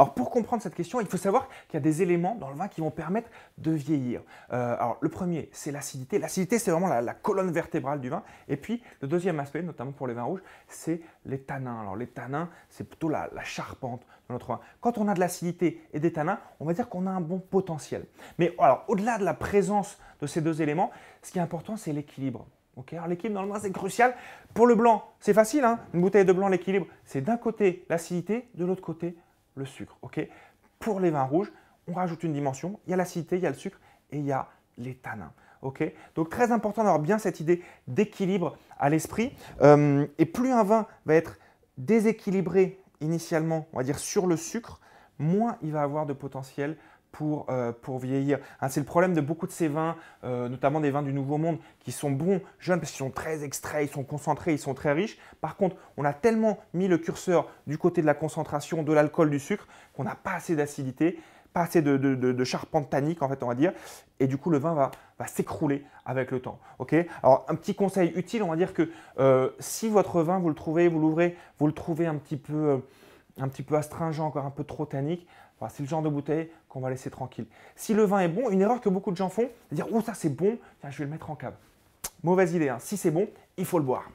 Alors pour comprendre cette question, il faut savoir qu'il y a des éléments dans le vin qui vont permettre de vieillir. Euh, alors le premier, c'est l'acidité. L'acidité, c'est vraiment la, colonne vertébrale du vin. Et puis le deuxième aspect, notamment pour les vins rouges, c'est les tanins. Alors les tanins, c'est plutôt la, charpente de notre vin. Quand on a de l'acidité et des tanins, on va dire qu'on a un bon potentiel. Mais alors au-delà de la présence de ces deux éléments, ce qui est important, c'est l'équilibre. l'équilibre dans le vin, c'est crucial. Pour le blanc, c'est facile. Hein. Une bouteille de blanc, l'équilibre, c'est d'un côté l'acidité, de l'autre côté le sucre. Pour les vins rouges, on rajoute une dimension, il y a l'acidité, il y a le sucre et il y a les tanins. Donc très important d'avoir bien cette idée d'équilibre à l'esprit. Euh, et plus un vin va être déséquilibré initialement, on va dire sur le sucre, moins il va avoir de potentiel euh, pour, vieillir. Hein, c'est le problème de beaucoup de ces vins, euh, notamment des vins du Nouveau Monde, qui sont bons, jeunes, parce qu'ils sont très extraits, ils sont concentrés, ils sont très riches. Par contre, on a tellement mis le curseur du côté de la concentration, de l'alcool, du sucre, qu'on n'a pas assez d'acidité pas assez de, de, charpente tannique, en fait, on va dire. Et du coup, le vin va, s'écrouler avec le temps. Alors, un petit conseil utile, on va dire que euh, si votre vin, vous le trouvez, vous l'ouvrez, vous le trouvez un petit peu un petit peu astringent, encore un peu trop tannique, c'est le genre de bouteille qu'on va laisser tranquille. Si le vin est bon, une erreur que beaucoup de gens font, c'est dire Oh, ça c'est bon, je vais le mettre en cave. Mauvaise idée, hein. si c'est bon, il faut le boire.